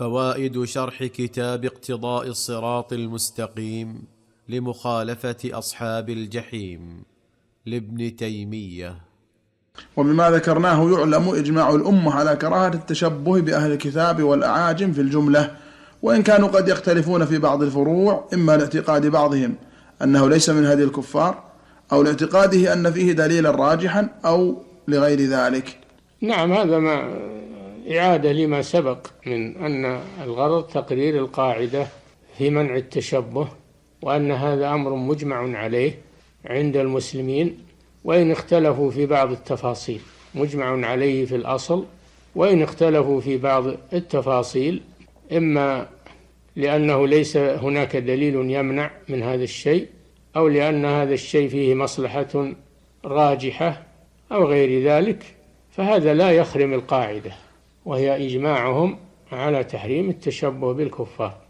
فوائد شرح كتاب اقتضاء الصراط المستقيم لمخالفه اصحاب الجحيم لابن تيميه وبما ذكرناه يعلم اجماع الامه على كراهه التشبه باهل الكتاب والاعاجم في الجمله وان كانوا قد يختلفون في بعض الفروع اما لاعتقاد بعضهم انه ليس من هذه الكفار او لاعتقاده ان فيه دليلا راجحا او لغير ذلك نعم هذا ما إعادة لما سبق من أن الغرض تقرير القاعدة في منع التشبه وأن هذا أمر مجمع عليه عند المسلمين وإن اختلفوا في بعض التفاصيل مجمع عليه في الأصل وإن اختلفوا في بعض التفاصيل إما لأنه ليس هناك دليل يمنع من هذا الشيء أو لأن هذا الشيء فيه مصلحة راجحة أو غير ذلك فهذا لا يخرم القاعدة وهي إجماعهم على تحريم التشبه بالكفار